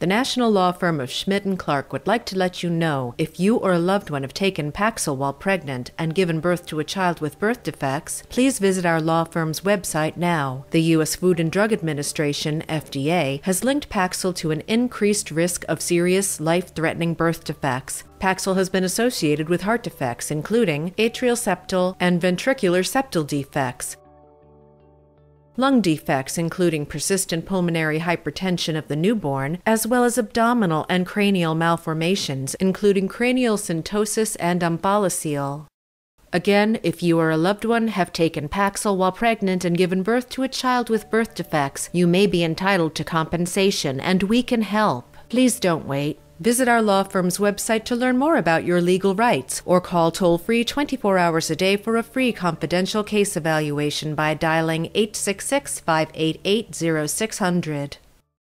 The national law firm of Schmidt and Clark would like to let you know if you or a loved one have taken Paxil while pregnant and given birth to a child with birth defects, please visit our law firm's website now. The U.S. Food and Drug Administration, FDA, has linked Paxil to an increased risk of serious life-threatening birth defects, Paxil has been associated with heart defects, including atrial septal and ventricular septal defects lung defects, including persistent pulmonary hypertension of the newborn, as well as abdominal and cranial malformations, including cranial synostosis and umbilical. Again, if you or a loved one have taken Paxil while pregnant and given birth to a child with birth defects, you may be entitled to compensation, and we can help. Please don't wait. Visit our law firm's website to learn more about your legal rights or call toll free 24 hours a day for a free confidential case evaluation by dialing 866 588 0600.